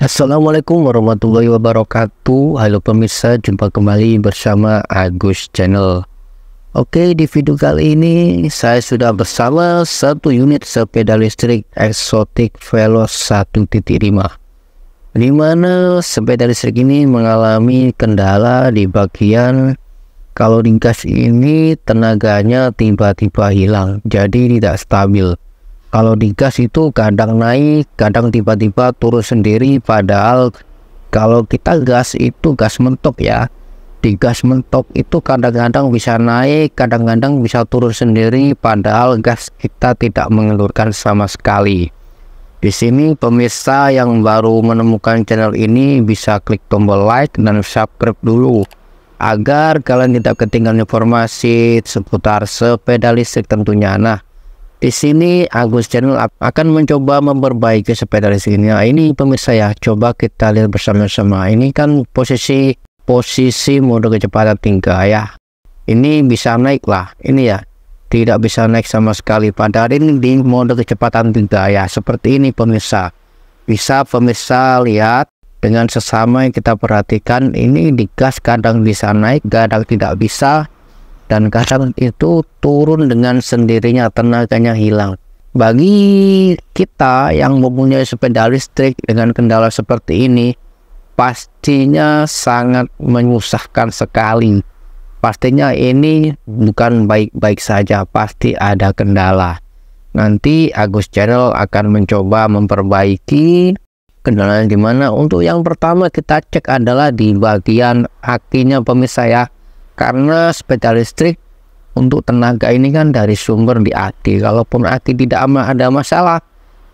Assalamualaikum warahmatullahi wabarakatuh Halo pemirsa, jumpa kembali bersama Agus Channel Oke, di video kali ini saya sudah bersama satu unit sepeda listrik Exotic Veloz 1.5 Dimana sepeda listrik ini mengalami kendala di bagian kalau ringkas ini tenaganya tiba-tiba hilang jadi tidak stabil kalau di gas itu kadang naik kadang tiba-tiba turun sendiri padahal kalau kita gas itu gas mentok ya di gas mentok itu kadang-kadang bisa naik kadang-kadang bisa turun sendiri padahal gas kita tidak mengelurkan sama sekali di sini pemirsa yang baru menemukan channel ini bisa klik tombol like dan subscribe dulu agar kalian tidak ketinggalan informasi seputar sepeda listrik tentunya. Nah, di sini Agus Channel akan mencoba memperbaiki sepeda listriknya. Nah, ini pemirsa ya, coba kita lihat bersama-sama. Ini kan posisi posisi mode kecepatan tinggi ya. Ini bisa naik lah. Ini ya, tidak bisa naik sama sekali. Pada hari ini di mode kecepatan tinggi ya. Seperti ini pemirsa. Bisa pemirsa lihat dengan sesama yang kita perhatikan ini di gas kadang bisa naik, kadang tidak bisa dan kadang itu turun dengan sendirinya tenaganya hilang. Bagi kita yang mempunyai sepeda listrik dengan kendala seperti ini, pastinya sangat menyusahkan sekali. Pastinya ini bukan baik-baik saja, pasti ada kendala. Nanti Agus Channel akan mencoba memperbaiki kendalanya gimana. Untuk yang pertama kita cek adalah di bagian akinya pemirsa ya karena sepeda listrik untuk tenaga ini kan dari sumber di aki kalaupun aki tidak ada masalah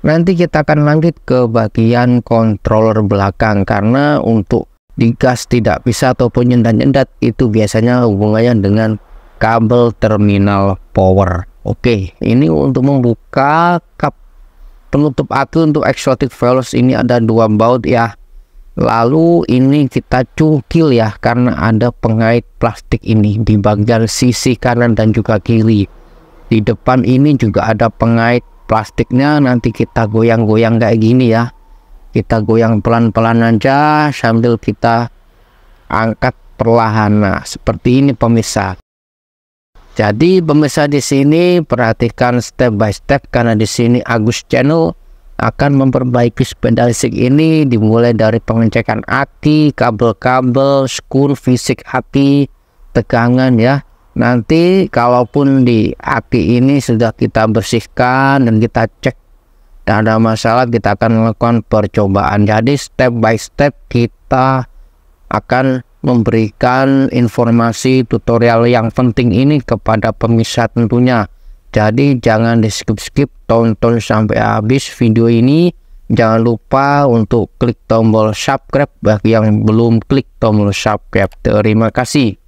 nanti kita akan lanjut ke bagian controller belakang karena untuk digas tidak bisa ataupun nyendat-nyendat itu biasanya hubungannya dengan kabel terminal power oke ini untuk membuka kap penutup aki untuk exotic Velos ini ada dua baut ya Lalu ini kita cungkil ya karena ada pengait plastik ini di bagian sisi kanan dan juga kiri. Di depan ini juga ada pengait plastiknya nanti kita goyang-goyang kayak gini ya. Kita goyang pelan-pelan aja sambil kita angkat perlahan. Nah, seperti ini pemirsa. Jadi pemirsa di sini perhatikan step by step karena di sini Agus Channel akan memperbaiki sepeda listrik ini dimulai dari pengecekan aki, kabel-kabel, skul fisik aki, tegangan ya. Nanti kalaupun di aki ini sudah kita bersihkan dan kita cek tidak ada masalah kita akan melakukan percobaan. Jadi step by step kita akan memberikan informasi tutorial yang penting ini kepada pemirsa tentunya jadi jangan di skip-skip, tonton sampai habis video ini. Jangan lupa untuk klik tombol subscribe bagi yang belum klik tombol subscribe. Terima kasih.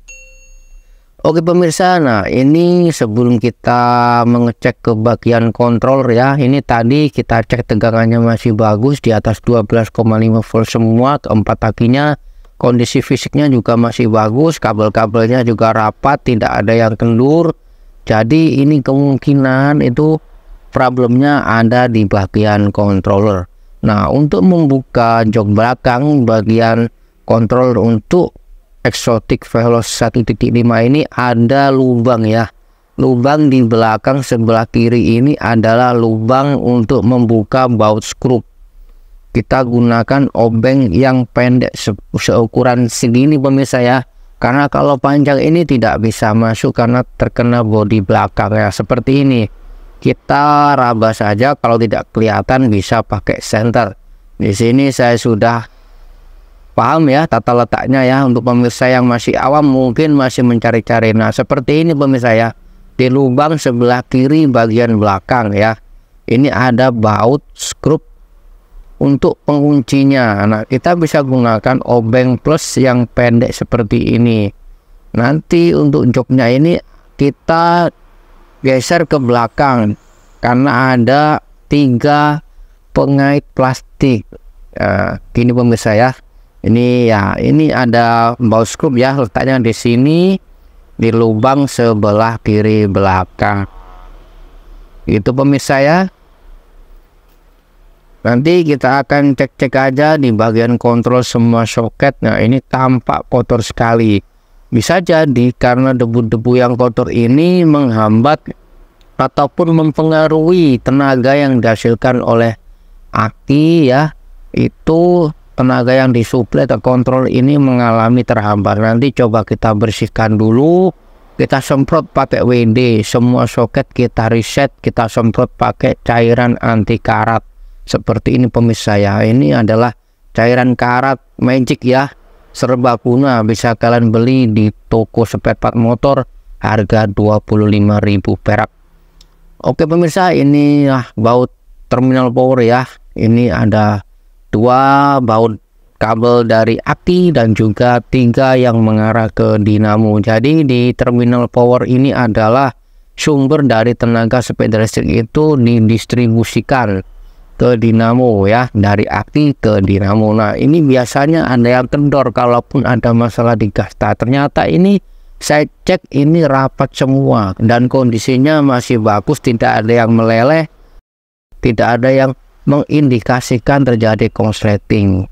Oke pemirsa, nah ini sebelum kita mengecek ke bagian kontrol ya Ini tadi kita cek tegangannya masih bagus di atas 12,5 volt semua Keempat kakinya kondisi fisiknya juga masih bagus Kabel-kabelnya juga rapat, tidak ada yang kendur jadi ini kemungkinan itu problemnya ada di bagian controller. Nah, untuk membuka jok belakang bagian controller untuk Exotic Veloz 1.5 ini ada lubang ya. Lubang di belakang sebelah kiri ini adalah lubang untuk membuka baut skrup. Kita gunakan obeng yang pendek se seukuran segini pemirsa ya karena kalau panjang ini tidak bisa masuk karena terkena bodi belakang ya seperti ini kita raba saja kalau tidak kelihatan bisa pakai center di sini saya sudah paham ya tata letaknya ya untuk pemirsa yang masih awam mungkin masih mencari-cari nah seperti ini pemirsa ya di lubang sebelah kiri bagian belakang ya ini ada baut skrup untuk penguncinya. Nah, kita bisa gunakan obeng plus yang pendek seperti ini. Nanti untuk joknya ini kita geser ke belakang karena ada tiga pengait plastik. Uh, pemirsa ya. Ini ya, ini ada mouse scoop ya letaknya di sini di lubang sebelah kiri belakang. Itu pemirsa ya Nanti kita akan cek-cek aja di bagian kontrol semua soket. Nah, ini tampak kotor sekali. Bisa jadi karena debu-debu yang kotor ini menghambat ataupun mempengaruhi tenaga yang dihasilkan oleh aki ya. Itu tenaga yang disuplai ke kontrol ini mengalami terhambat. Nanti coba kita bersihkan dulu. Kita semprot pakai WD, semua soket kita reset, kita semprot pakai cairan anti karat seperti ini pemirsa ya ini adalah cairan karat magic ya serba serbaguna bisa kalian beli di toko spare motor harga 25.000 perak Oke pemirsa ini ah, baut terminal power ya ini ada dua baut kabel dari aki dan juga tiga yang mengarah ke dinamo jadi di terminal power ini adalah sumber dari tenaga sepeda listrik itu didistribusikan ke dinamo ya dari aki ke dinamo nah ini biasanya ada yang kendor kalaupun ada masalah di gas nah, ternyata ini saya cek ini rapat semua dan kondisinya masih bagus tidak ada yang meleleh tidak ada yang mengindikasikan terjadi konsleting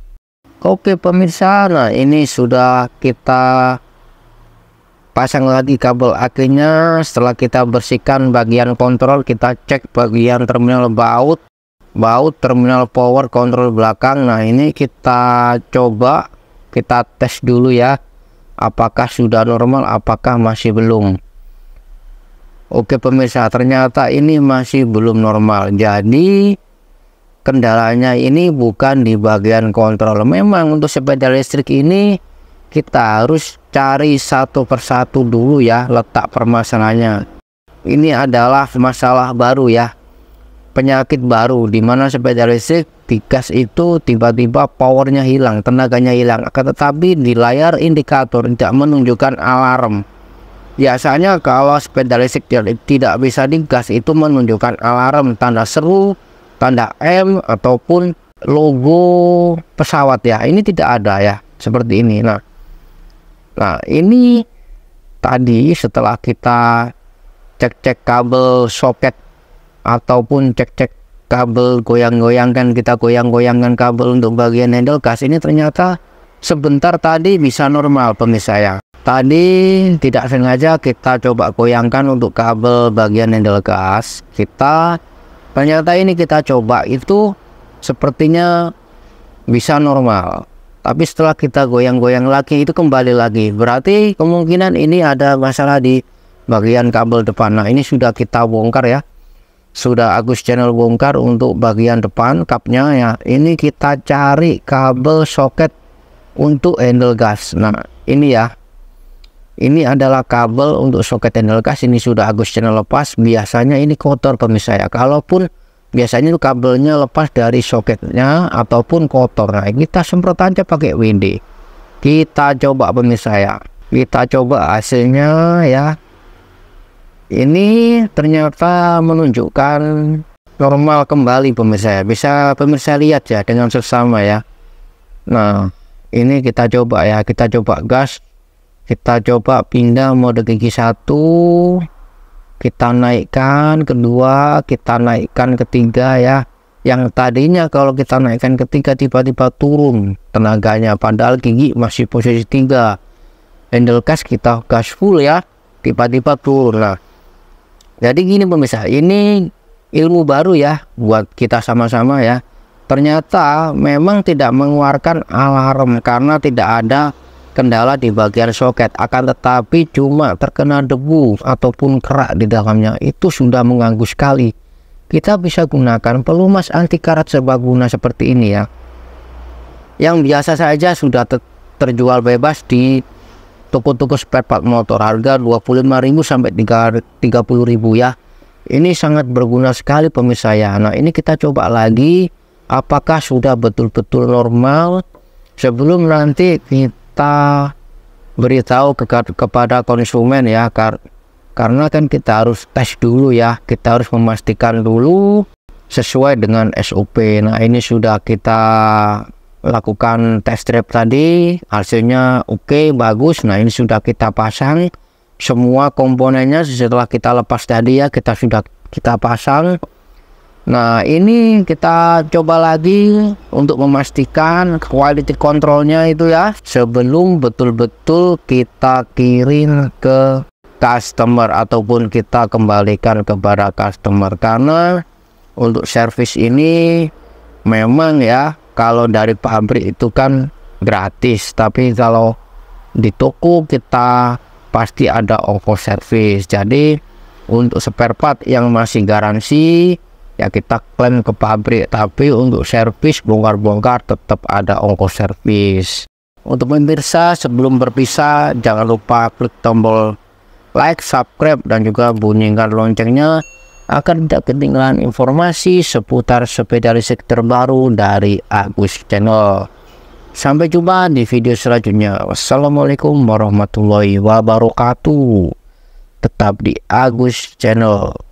oke pemirsa nah ini sudah kita pasang lagi kabel akinya setelah kita bersihkan bagian kontrol kita cek bagian terminal baut baut terminal power control belakang nah ini kita coba kita tes dulu ya apakah sudah normal apakah masih belum Oke pemirsa ternyata ini masih belum normal jadi kendalanya ini bukan di bagian kontrol memang untuk sepeda listrik ini kita harus cari satu persatu dulu ya letak permasalahannya ini adalah masalah baru ya penyakit baru di mana sepeda listrik tikas itu tiba-tiba powernya hilang, tenaganya hilang. Akan tetapi di layar indikator tidak menunjukkan alarm. Biasanya kalau sepeda listrik tidak bisa digas itu menunjukkan alarm, tanda seru, tanda M ataupun logo pesawat ya. Ini tidak ada ya seperti ini. Nah, nah ini tadi setelah kita cek-cek kabel soket ataupun cek-cek kabel goyang-goyangkan kita goyang-goyangkan kabel untuk bagian handle gas ini ternyata sebentar tadi bisa normal pemirsa ya tadi tidak sengaja kita coba goyangkan untuk kabel bagian handle gas kita ternyata ini kita coba itu sepertinya bisa normal tapi setelah kita goyang-goyang lagi itu kembali lagi berarti kemungkinan ini ada masalah di bagian kabel depan nah ini sudah kita bongkar ya sudah Agus channel bongkar untuk bagian depan kapnya ya ini kita cari kabel soket untuk handle gas nah ini ya ini adalah kabel untuk soket handle gas ini sudah Agus channel lepas biasanya ini kotor pemirsa ya kalaupun biasanya itu kabelnya lepas dari soketnya ataupun kotor nah kita semprot aja pakai Windy kita coba pemirsa ya kita coba hasilnya ya ini ternyata menunjukkan normal kembali pemirsa ya bisa pemirsa lihat ya dengan sesama ya nah ini kita coba ya kita coba gas kita coba pindah mode gigi satu kita naikkan kedua kita naikkan ketiga ya yang tadinya kalau kita naikkan ketiga tiba-tiba turun tenaganya padahal gigi masih posisi tiga handle gas kita gas full ya tiba-tiba turun lah jadi gini pemirsa, ini ilmu baru ya buat kita sama-sama ya. Ternyata memang tidak mengeluarkan alarm karena tidak ada kendala di bagian soket akan tetapi cuma terkena debu ataupun kerak di dalamnya itu sudah mengganggu sekali kita bisa gunakan pelumas anti karat serbaguna seperti ini ya yang biasa saja sudah terjual bebas di toko-toko spare part motor harga 25.000 sampai 30.000 ya. Ini sangat berguna sekali pemirsa ya. Nah, ini kita coba lagi apakah sudah betul-betul normal sebelum nanti kita beritahu ke kepada konsumen ya kar karena kan kita harus tes dulu ya kita harus memastikan dulu sesuai dengan SOP nah ini sudah kita lakukan test drive tadi hasilnya oke okay, bagus nah ini sudah kita pasang semua komponennya setelah kita lepas tadi ya kita sudah kita pasang nah ini kita coba lagi untuk memastikan quality controlnya itu ya sebelum betul-betul kita kirim ke customer ataupun kita kembalikan kepada customer karena untuk service ini memang ya kalau dari pabrik itu kan gratis tapi kalau di toko kita pasti ada ongkos servis jadi untuk spare part yang masih garansi ya kita klaim ke pabrik tapi untuk servis bongkar-bongkar tetap ada ongkos servis untuk pemirsa sebelum berpisah jangan lupa klik tombol like subscribe dan juga bunyikan loncengnya akan tidak ketinggalan informasi seputar sepeda listrik terbaru dari Agus Channel. Sampai jumpa di video selanjutnya. Wassalamualaikum warahmatullahi wabarakatuh. Tetap di Agus Channel.